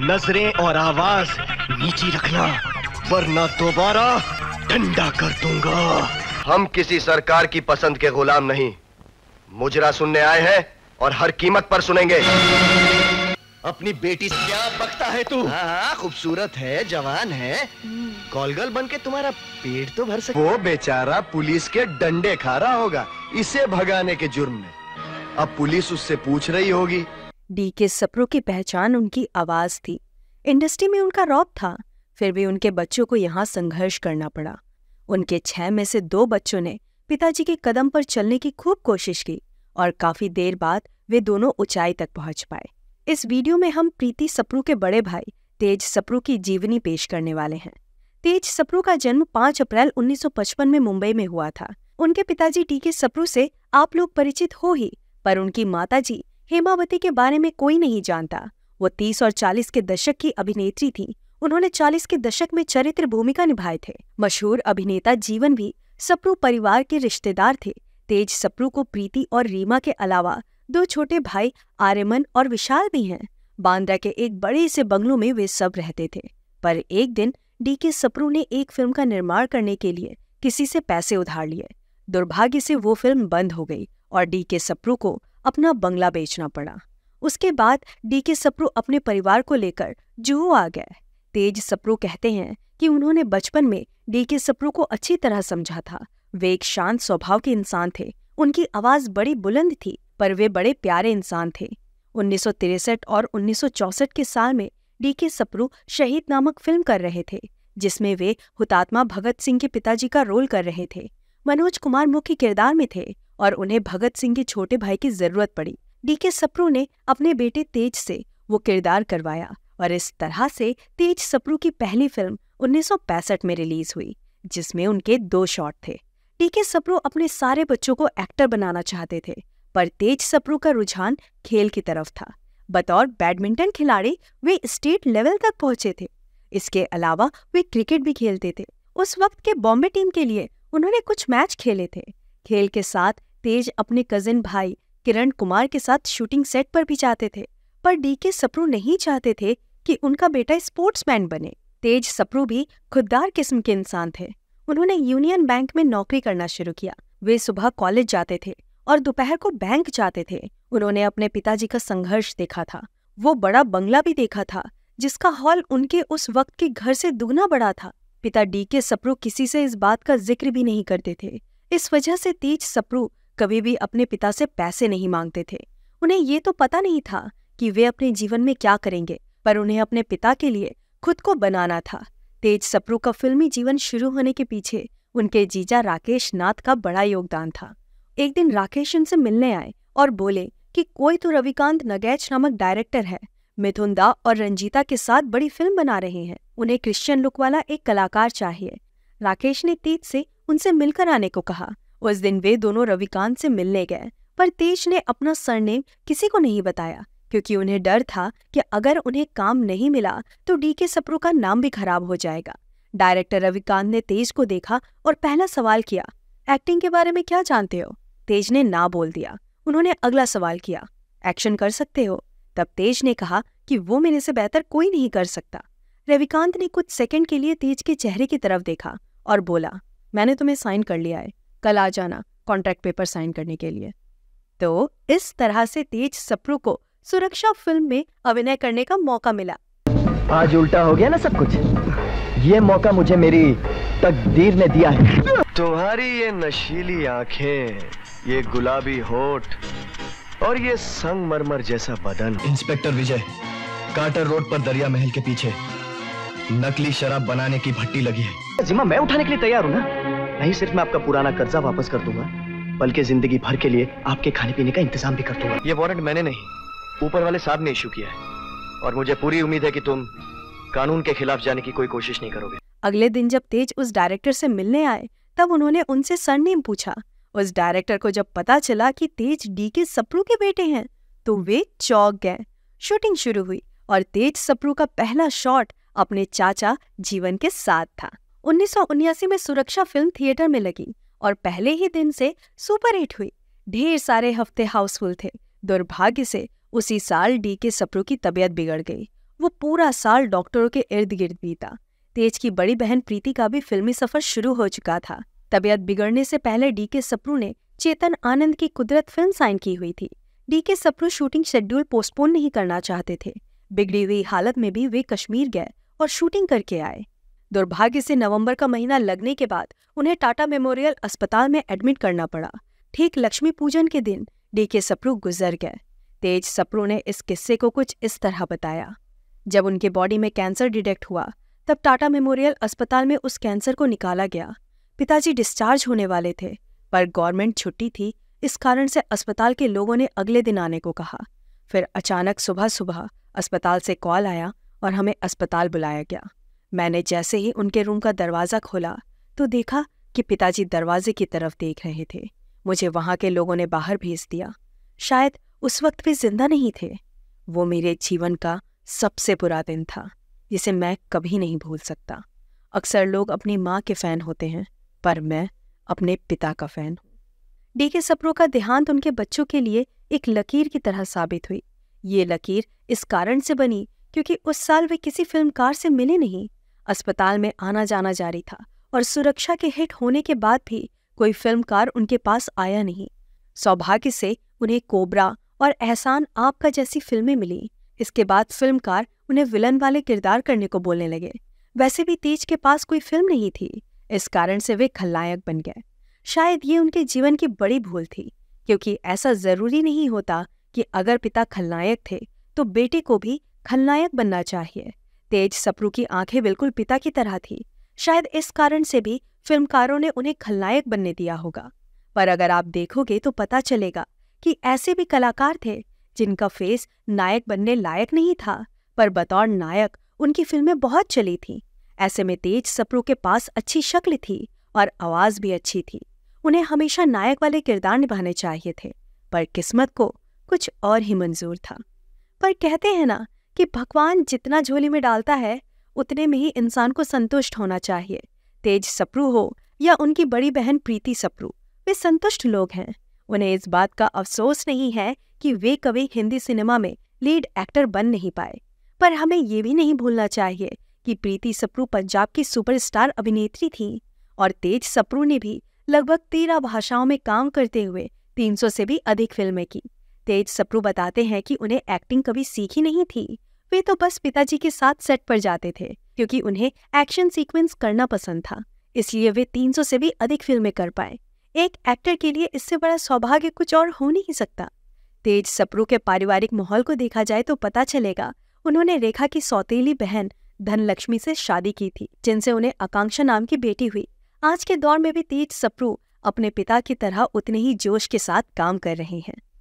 नजरें और आवाज नीची रखना वरना दोबारा ठंडा कर दूंगा हम किसी सरकार की पसंद के गुलाम नहीं मुजरा सुनने आए हैं और हर कीमत पर सुनेंगे अपनी बेटी से क्या बकता है तू हाँ, हाँ खूबसूरत है जवान है गोलगल बन के तुम्हारा पेट तो भर सके वो बेचारा पुलिस के डंडे खा रहा होगा इसे भगाने के जुर्म में अब पुलिस उससे पूछ रही होगी डी के सपरों की पहचान उनकी आवाज़ थी इंडस्ट्री में उनका रौब था फिर भी उनके बच्चों को यहाँ संघर्ष करना पड़ा उनके छह में से दो बच्चों ने पिताजी के कदम पर चलने की खूब कोशिश की और काफ़ी देर बाद वे दोनों ऊंचाई तक पहुंच पाए इस वीडियो में हम प्रीति सप्रू के बड़े भाई तेज सप्रू की जीवनी पेश करने वाले हैं तेज सप्रू का जन्म 5 अप्रैल 1955 में मुंबई में हुआ था उनके पिताजी टीके के सप्रू से आप लोग परिचित हो ही पर उनकी माताजी हेमावती के बारे में कोई नहीं जानता वो तीस और चालीस के दशक की अभिनेत्री थी उन्होंने चालीस के दशक में चरित्र भूमिका निभाए थे मशहूर अभिनेता जीवन भी सप्रू परिवार के रिश्तेदार थे तेज सप्रू को प्रीति और रीमा के अलावा दो छोटे भाई आर्यमन और विशाल भी हैं बांद्रा के एक बड़े से बंगलों में वे सब रहते थे पर एक दिन डी के सप्रू ने एक फिल्म का निर्माण करने के लिए किसी से पैसे उधार लिए दुर्भाग्य से वो फिल्म बंद हो गई और डी के सप्रू को अपना बंगला बेचना पड़ा उसके बाद डी के सप्रू अपने परिवार को लेकर जुहू आ गए तेज सप्रू कहते हैं कि उन्होंने बचपन में डी के सप्रू को अच्छी तरह समझा था वे एक शांत स्वभाव के इंसान थे उनकी आवाज़ बड़ी बुलंद थी पर वे बड़े प्यारे इंसान थे उन्नीस और उन्नीस के साल में डी के सप्रू शहीद नामक फिल्म कर रहे थे जिसमें वे हुतात्मा भगत सिंह के पिताजी का रोल कर रहे थे मनोज कुमार मुख्य किरदार में थे और उन्हें भगत सिंह के छोटे भाई की जरूरत पड़ी डी के सप्रू ने अपने बेटे तेज से वो किरदार करवाया और इस तरह से तेज सप्रू की पहली फिल्म 1965 में रिलीज हुई जिसमें उनके दो शॉट थे डी के सप्रू अपने सारे बच्चों को एक्टर बनाना चाहते थे पर तेज सप्रू का रुझान खेल की तरफ था बतौर बैडमिंटन खिलाड़ी वे स्टेट लेवल तक पहुंचे थे इसके अलावा वे क्रिकेट भी खेलते थे उस वक्त के बॉम्बे टीम के लिए उन्होंने कुछ मैच खेले थे खेल के साथ तेज अपने कजिन भाई किरण कुमार के साथ शूटिंग सेट पर भी जाते थे पर डी के सप्रू नहीं चाहते थे कि उनका बेटा स्पोर्ट्समैन बने तेज सप्रू भी खुददार किस्म के इंसान थे उन्होंने यूनियन बैंक में नौकरी करना शुरू किया वे सुबह कॉलेज जाते थे और दोपहर को बैंक जाते थे उन्होंने अपने पिताजी का संघर्ष देखा था वो बड़ा बंगला भी देखा था जिसका हॉल उनके उस वक्त के घर से दुगना बड़ा था पिता डी के सप्रू किसी से इस बात का जिक्र भी नहीं करते थे इस वजह से तेज सप्रू कभी भी अपने पिता से पैसे नहीं मांगते थे उन्हें ये तो पता नहीं था कि वे अपने जीवन में क्या करेंगे पर उन्हें अपने पिता के लिए खुद को बनाना था तेज सप्रू का फिल्मी जीवन शुरू होने के पीछे उनके जीजा राकेश नाथ का बड़ा योगदान था एक दिन राकेश उनसे मिलने आए और बोले कि कोई तो रविकांत नगैच नामक डायरेक्टर है मिथुन दा और रंजीता के साथ बड़ी फिल्म बना रहे हैं उन्हें क्रिश्चियन लुक वाला एक कलाकार चाहिए राकेश ने तेज से उनसे मिलकर आने को कहा उस दिन वे दोनों रविकांत से मिलने गए पर तेज ने अपना सरनेम किसी को नहीं बताया क्योंकि उन्हें डर था कि अगर उन्हें काम नहीं मिला तो डी के सप्रो का नाम भी खराब हो जाएगा डायरेक्टर रविकांत ने तेज को देखा और पहला सवाल किया एक्टिंग के बारे में क्या जानते हो तेज ने ना बोल दिया उन्होंने अगला सवाल किया एक्शन कर सकते हो तब तेज ने कहा कि वो मेरे से बेहतर कोई नहीं कर सकता रविकांत ने कुछ सेकंड के लिए तेज के चेहरे की तरफ देखा और बोला मैंने तुम्हें साइन कर लिया है कल आ जाना कॉन्ट्रैक्ट पेपर साइन करने के लिए तो इस तरह से तेज सप्रू को सुरक्षा फिल्म में अभिनय करने का मौका मिला आज उल्टा हो गया ना सब कुछ ये मौका मुझे मेरी तकदीर ने दिया है तुम्हारी ये नशीली आंखें ये गुलाबी होठ और ये संगमरमर जैसा बदन इंस्पेक्टर विजय काटर रोड पर दरिया महल के पीछे नकली शराब बनाने की भट्टी लगी है जिम्मा मैं उठाने के लिए तैयार हूँ ना नहीं सिर्फ मैं आपका पुराना कर्जा वापस कर दूंगा बल्कि जिंदगी भर के लिए आपके खाने पीने का इंतजाम भी कर दूंगा ये वारंट मैंने नहीं ऊपर वाले साहब ने इशू किया है और मुझे पूरी उम्मीद है कि तुम कानून के खिलाफ जाने की कोई कोशिश नहीं करोगे अगले दिन जब तेज उस डायरेक्टर से मिलने आए तब उन्होंने उनसे सरनेम पूछा उस डायरेक्टर को जब पता चला कि तेज डी के सप्रू के बेटे हैं तो वे चौक गए शूटिंग शुरू हुई और तेज सप्रू का पहला शॉट अपने चाचा जीवन के साथ था उन्नीस में सुरक्षा फिल्म थिएटर में लगी और पहले ही दिन से सुपरहिट हुई ढेर सारे हफ्ते हाउसफुल थे दुर्भाग्य से उसी साल डी के सप्रू की तबीयत बिगड़ गई वो पूरा साल डॉक्टरों के इर्द गिर्द बीता तेज की बड़ी बहन प्रीति का भी फिल्मी सफर शुरू हो चुका था तबीयत बिगड़ने से पहले डी के सप्रू ने चेतन आनंद की कुदरत फिल्म साइन की हुई थी डी के सप्रू शूटिंग शेड्यूल पोस्टपोन नहीं करना चाहते थे बिगड़ी हुई हालत में भी वे कश्मीर गए और शूटिंग करके आए दुर्भाग्य से नवंबर का महीना लगने के बाद उन्हें टाटा मेमोरियल अस्पताल में एडमिट करना पड़ा ठीक लक्ष्मी पूजन के दिन डी के सप्रू गुजर गए तेज सप्रू ने इस किस्से को कुछ इस तरह बताया जब उनके बॉडी में कैंसर डिटेक्ट हुआ तब टाटा मेमोरियल अस्पताल में उस कैंसर को निकाला गया पिताजी डिस्चार्ज होने वाले थे पर गवर्नमेंट छुट्टी थी इस कारण से अस्पताल के लोगों ने अगले दिन आने को कहा फिर अचानक सुबह सुबह अस्पताल से कॉल आया और हमें अस्पताल बुलाया गया मैंने जैसे ही उनके रूम का दरवाज़ा खोला तो देखा कि पिताजी दरवाजे की तरफ देख रहे थे मुझे वहां के लोगों ने बाहर भेज दिया शायद उस वक्त वे जिंदा नहीं थे वो मेरे जीवन का सबसे बुरा दिन था जिसे मैं कभी नहीं भूल सकता अक्सर लोग अपनी माँ के फ़ैन होते हैं पर मैं अपने पिता का फ़ैन हूँ डी के सपरों का देहांत उनके बच्चों के लिए एक लकीर की तरह साबित हुई ये लकीर इस कारण से बनी क्योंकि उस साल वे किसी फिल्मकार से मिले नहीं अस्पताल में आना जाना जारी था और सुरक्षा के हिट होने के बाद भी कोई फिल्मकार उनके पास आया नहीं सौभाग्य से उन्हें कोबरा और एहसान आपका जैसी फिल्में मिली इसके बाद फिल्मकार उन्हें विलन वाले किरदार करने को बोलने लगे वैसे भी तेज के पास कोई फिल्म नहीं थी इस कारण से वे खलनायक बन गए शायद ये उनके जीवन की बड़ी भूल थी क्योंकि ऐसा जरूरी नहीं होता कि अगर पिता खलनायक थे तो बेटे को भी खलनायक बनना चाहिए तेज सपरू की आंखें बिल्कुल पिता की तरह थी शायद इस कारण से भी फिल्मकारों ने उन्हें खलनायक बनने दिया होगा पर अगर आप देखोगे तो पता चलेगा कि ऐसे भी कलाकार थे जिनका फेस नायक बनने लायक नहीं था पर बतौर नायक उनकी फिल्में बहुत चली थीं ऐसे में तेज सपरू के पास अच्छी शक्ल थी और आवाज़ भी अच्छी थी उन्हें हमेशा नायक वाले किरदार निभाने चाहिए थे पर किस्मत को कुछ और ही मंजूर था पर कहते हैं ना कि भगवान जितना झोली में डालता है उतने में ही इंसान को संतुष्ट होना चाहिए तेज सप्रू हो या उनकी बड़ी बहन प्रीति सप्रू वे संतुष्ट लोग हैं उन्हें इस बात का अफसोस नहीं है कि वे कभी हिंदी सिनेमा में लीड एक्टर बन नहीं पाए पर हमें ये भी नहीं भूलना चाहिए कि प्रीति सप्रू पंजाब की सुपरस्टार अभिनेत्री थीं और तेज सप्रू ने भी लगभग तेरह भाषाओं में काम करते हुए 300 से भी अधिक फिल्में की तेज सप्रू बताते हैं कि उन्हें एक्टिंग कभी सीखी नहीं थी वे तो बस पिताजी के साथ सेट पर जाते थे क्योंकि उन्हें एक्शन सीक्वेंस करना पसंद था इसलिए वे 300 से भी अधिक फिल्में कर पाए एक एक्टर के लिए इससे बड़ा सौभाग्य कुछ और हो नहीं सकता तेज सप्रू के पारिवारिक माहौल को देखा जाए तो पता चलेगा उन्होंने रेखा की सौतेली बहन धनलक्ष्मी से शादी की थी जिनसे उन्हें आकांक्षा नाम की बेटी हुई आज के दौर में भी तेज सप्रू अपने पिता की तरह उतने ही जोश के साथ काम कर रहे हैं